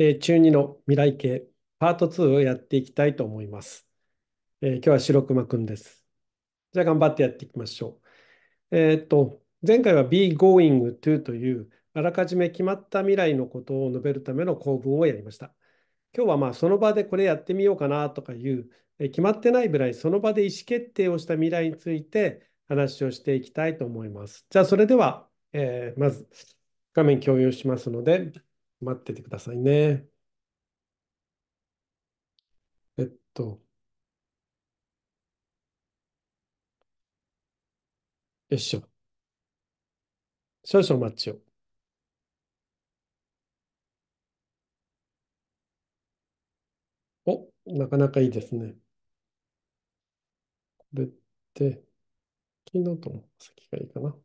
えー、中2の未来系パート2をやっていきたいと思います。えー、今日は白熊くんです。じゃあ頑張ってやっていきましょう。えー、っと、前回は Be Going to というあらかじめ決まった未来のことを述べるための構文をやりました。今日はまあその場でこれやってみようかなとかいう、え決まってないぐらいその場で意思決定をした未来について話をしていきたいと思います。じゃあそれでは、えまず画面共有しますので、待っててくださいね。えっと。よいしょ。少々お待ちを。お、なかなかいいですね。これって、昨日との先がいいかな。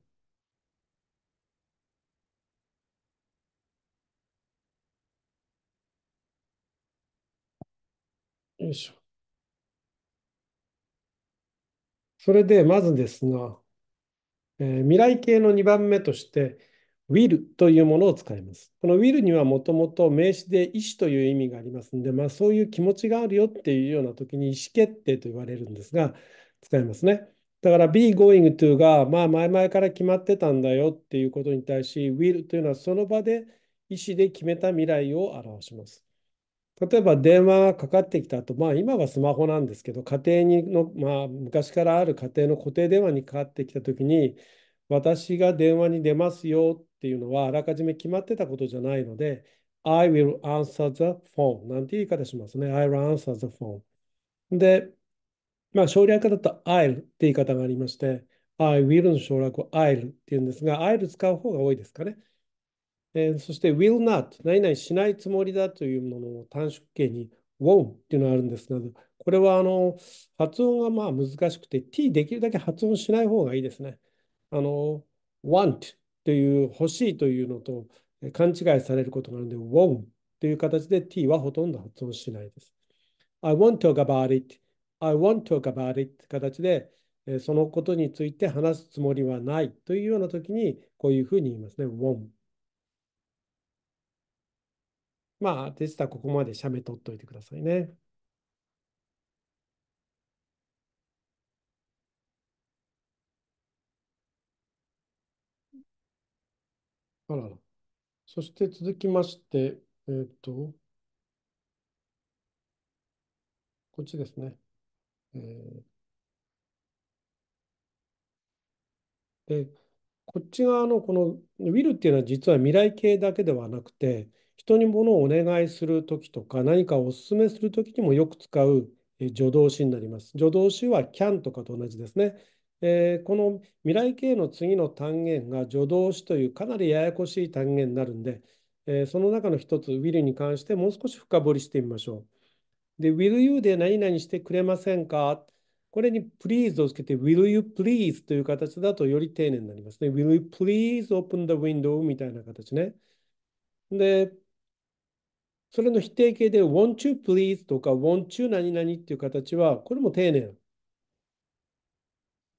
よいしょ。それで、まずですが、えー、未来形の2番目として、will というものを使います。この will にはもともと名詞で意思という意味がありますので、まあ、そういう気持ちがあるよっていうような時に意思決定と言われるんですが、使いますね。だから be going to が、まあ、前々から決まってたんだよっていうことに対し、will というのはその場で意思で決めた未来を表します。例えば電話がかかってきた後、まあ今はスマホなんですけど、家庭にの、まあ昔からある家庭の固定電話にかかってきた時に、私が電話に出ますよっていうのはあらかじめ決まってたことじゃないので、I will answer the phone なんて言い方しますね。I will answer the phone。で、まあ省略だと I'll って言い方がありまして、I will の省略を I'll って言うんですが、I'll 使う方が多いですかね。そして will not 何々しないつもりだというものの短縮形に won't っていうのがあるんですがこれはあの発音がまあ難しくて t できるだけ発音しない方がいいですね。あの want という欲しいというのと勘違いされることがあるので won't という形で t はほとんど発音しないです。I w o n t to a l k about it I want t a l k about it 形でそのことについて話すつもりはないというような時にこういうふうに言いますね won't まあ、テスタここまで写メ取っておいてくださいね。あらら。そして続きまして、えっ、ー、と、こっちですね。えー、で、こっち側のこのウィルっていうのは実は未来形だけではなくて、人にものをお願いするときとか、何かをお勧めするときにもよく使う助動詞になります。助動詞は can とかと同じですね。えー、この未来形の次の単元が助動詞というかなりややこしい単元になるんで、えー、その中の一つ、will に関してもう少し深掘りしてみましょう。で、will you で何々してくれませんかこれに please をつけて will you please という形だとより丁寧になりますね。will you please open the window みたいな形ね。で、それの否定形で won't you please とか won't you 何々っていう形は、これも丁寧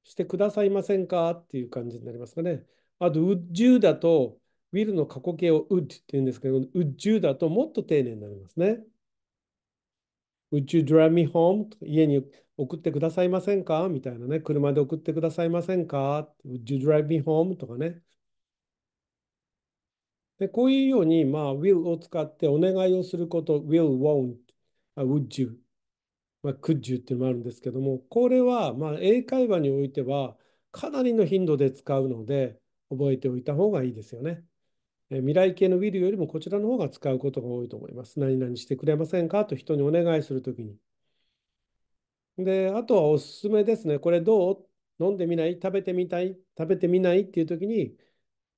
してくださいませんかっていう感じになりますかね。あと、would you だと、will の過去形を would って言うんですけど、would you だともっと丁寧になりますね。Would you drive me home? 家に送ってくださいませんかみたいなね。車で送ってくださいませんか ?Would you drive me home? とかね。でこういうように、まあ、will を使ってお願いをすること、will, won't, would you, まあ、could you っていうのもあるんですけども、これは、まあ、英会話においてはかなりの頻度で使うので、覚えておいた方がいいですよね。え未来形の will よりもこちらの方が使うことが多いと思います。何々してくれませんかと人にお願いするときに。で、あとはおすすめですね。これどう飲んでみない食べてみたい食べてみないっていうときに、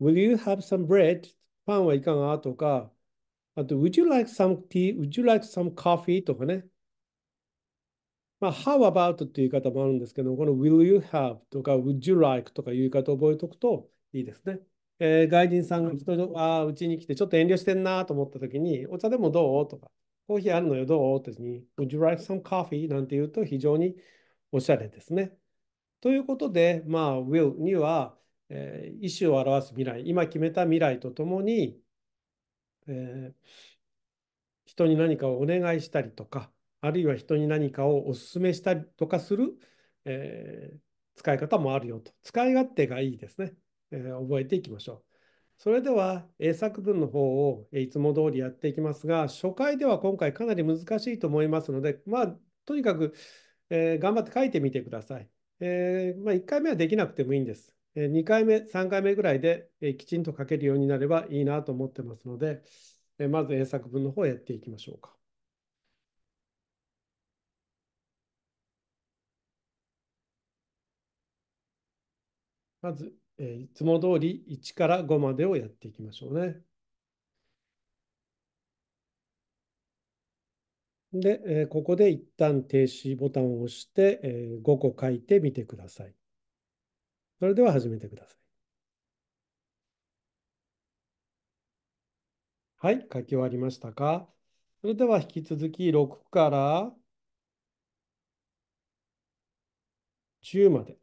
Will you have some bread? パンはいかがとか、あと、Would you like some tea? Would you like some coffee? とかね。まあ、How about っていう言い方もあるんですけど、この Will you have とか Would you like とかいう言い方を覚えておくといいですね。えー、外人さんがうちに来てちょっと遠慮してんなと思った時に、お茶でもどうとか、コーヒーあるのよどうってに、Would you like some coffee? なんて言うと非常におしゃれですね。ということで、まあ、Will には、えー、意思を表す未来、今決めた未来とともに、えー、人に何かをお願いしたりとか、あるいは人に何かをお勧めしたりとかする、えー、使い方もあるよと。使い勝手がいいですね、えー、覚えていきましょう。それでは英作文の方をいつも通りやっていきますが、初回では今回かなり難しいと思いますので、まあ、とにかく、えー、頑張って書いてみてください。えー、まあ、1回目はできなくてもいいんです。2回目、3回目ぐらいできちんと書けるようになればいいなと思ってますので、まず英作文の方をやっていきましょうか。まず、いつも通り1から5までをやっていきましょうね。で、ここで一旦停止ボタンを押して、5個書いてみてください。それでは始めてください。はい、書き終わりましたかそれでは引き続き6から10まで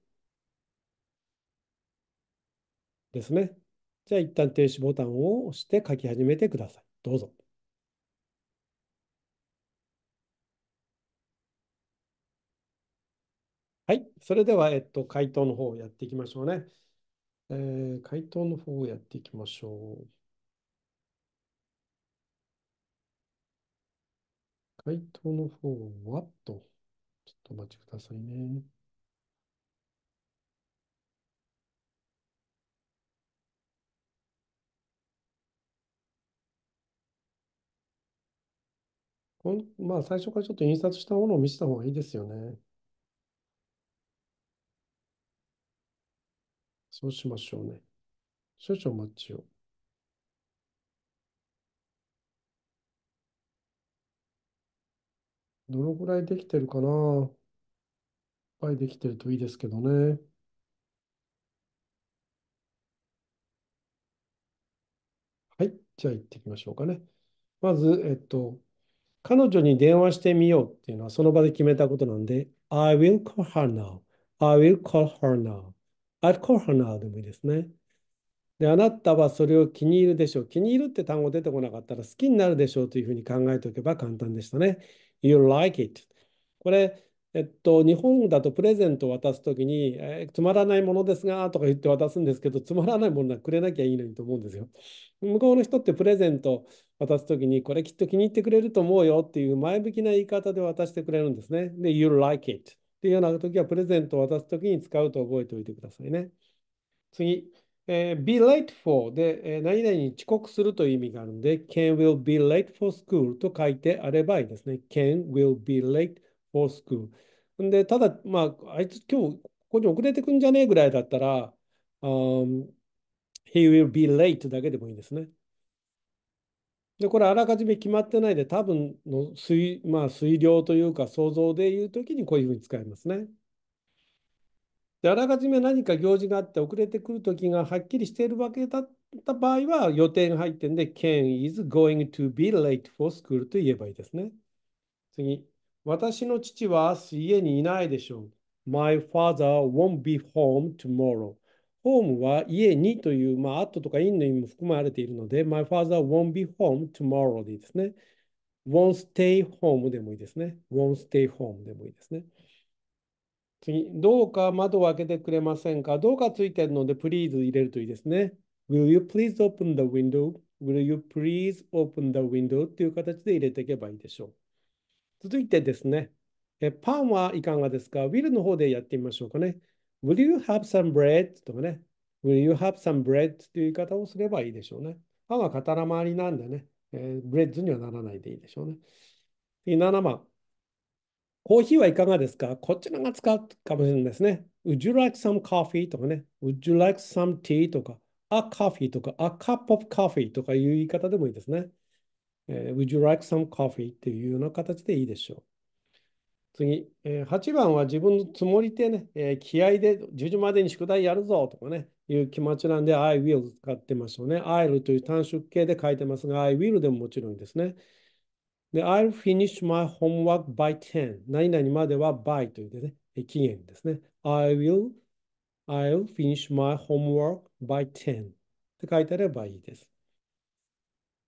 ですね。じゃあ一旦停止ボタンを押して書き始めてください。どうぞ。はい。それでは、えっと、回答の方をやっていきましょうね。えー、回答の方をやっていきましょう。回答の方はと、ちょっとお待ちくださいね。こんまあ、最初からちょっと印刷したものを見せた方がいいですよね。そうしましょうね。少々お待ちを。どのぐらいできてるかな。いっぱいできてるといいですけどね。はい。じゃあ行ってきましょうかね。まず、えっと、彼女に電話してみようっていうのはその場で決めたことなんで、I will call her now. I will call her now. アルコールナーでもいいですね。で、あなたはそれを気に入るでしょう。気に入るって単語出てこなかったら好きになるでしょうというふうに考えておけば簡単でしたね。You like it。これ、えっと、日本だとプレゼントを渡すときに、えー、つまらないものですがとか言って渡すんですけど、つまらないものはくれなきゃいいのにと思うんですよ。向こうの人ってプレゼント渡すときに、これきっと気に入ってくれると思うよっていう前向きな言い方で渡してくれるんですね。で、You like it。っていうような時は、プレゼントを渡す時に使うと覚えておいてくださいね。次、えー、be late for で、えー、何々に遅刻するという意味があるので、can will be late for school と書いてあればいいですね。can will be late for school。で、ただ、まあ、あいつ今日ここに遅れてくんじゃねえぐらいだったら、um, he will be late だけでもいいですね。で、これあらかじめ決まってないで、多分の推,、まあ、水量というか想像でいうときにこういうふうに使いますね。で、あらかじめ何か行事があって遅れてくるときがはっきりしているわけだった場合は予定が入ってんで、Ken is going to be late for school と言えばいいですね。次、私の父は明日家にいないでしょう。My father won't be home tomorrow. ホームは家にという、まあ、アットとかインの意味も含まれているので、My father won't be home tomorrow でいいですね。won't stay home でもいいですね。won't stay home でもいいですね。次、どうか窓を開けてくれませんかどうかついてるので、please 入れるといいですね。Will you please open the window?Will you please open the window? っていう形で入れていけばいいでしょう。続いてですね、えパンはいかがですか ?Will の方でやってみましょうかね。Will you have some bread? とかね。Will you have some bread? という言い方をすればいいでしょうね。歯が片ら回りなんでね、えー、ブレッドにはならないでいいでしょうね。次7番。コーヒーはいかがですかこちらが使うかもしれないですね。Would you like some coffee? とかね。Would you like some tea? とか。A coffee とか A cup of coffee とかいう言い方でもいいですね。えー、Would you like some coffee? っていうような形でいいでしょう。次、え8番は自分のつもりでね、え気合で10時までに宿題やるぞとかね、いう気持ちなんで I will 使ってましよね。I'll という短縮形で書いてますが、I will でももちろんですね。で、I'll finish my homework by 10。何々までは by というでね、期限ですね。I will, I'll finish my homework by 10。って書いてあればいいです。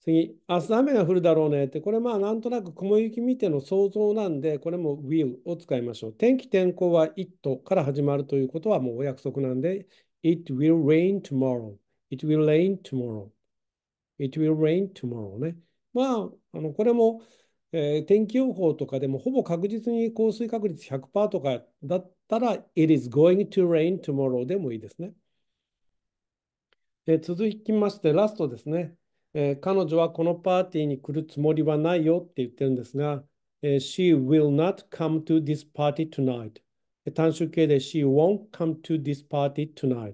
次、明日雨が降るだろうねって、これまあなんとなく雲行き見ての想像なんで、これも will を使いましょう。天気天候は it から始まるということはもうお約束なんで、it will rain tomorrow. it will rain tomorrow. it will rain tomorrow ね。まあ、あのこれも、えー、天気予報とかでもほぼ確実に降水確率100%とかだったら、it is going to rain tomorrow でもいいですね。え続きまして、ラストですね。えー、彼女はこのパーティーに来るつもりはないよって言ってるんですが、えー、She will not come to this party tonight. 単種形で She won't come to this party tonight.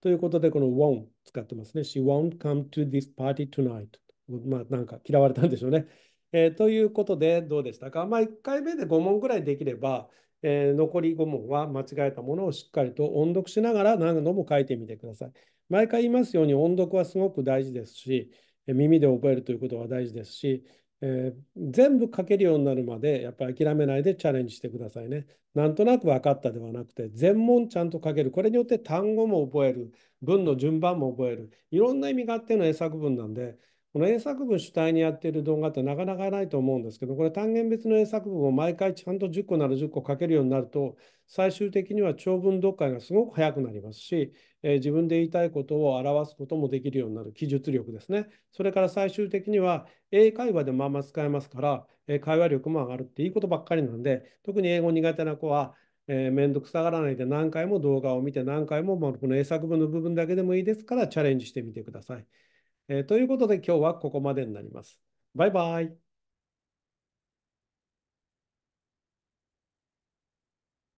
ということで、この won't 使ってますね。She won't come to this party tonight. まあ、なんか嫌われたんでしょうね。えー、ということで、どうでしたかまあ、1回目で5問ぐらいできれば、えー、残り5問は間違えたものをしっかりと音読しながら何度も書いてみてください。毎回言いますように音読はすごく大事ですし、耳で覚えるということが大事ですし、えー、全部書けるようになるまでやっぱり諦めないでチャレンジしてくださいね。なんとなく分かったではなくて全問ちゃんと書けるこれによって単語も覚える文の順番も覚えるいろんな意味があっての英作文なんでこの英作文主体にやっている動画ってなかなかないと思うんですけどこれ単元別の英作文を毎回ちゃんと10個なら10個書けるようになると最終的には長文読解がすごく早くなりますし、えー、自分で言いたいことを表すこともできるようになる記述力ですね。それから最終的には英会話でまんま使えますから、えー、会話力も上がるっていいことばっかりなんで、特に英語苦手な子は、えー、めんどくさがらないで何回も動画を見て何回も、まこの英作文の部分だけでもいいですからチャレンジしてみてください。えー、ということで今日はここまでになります。バイバイ。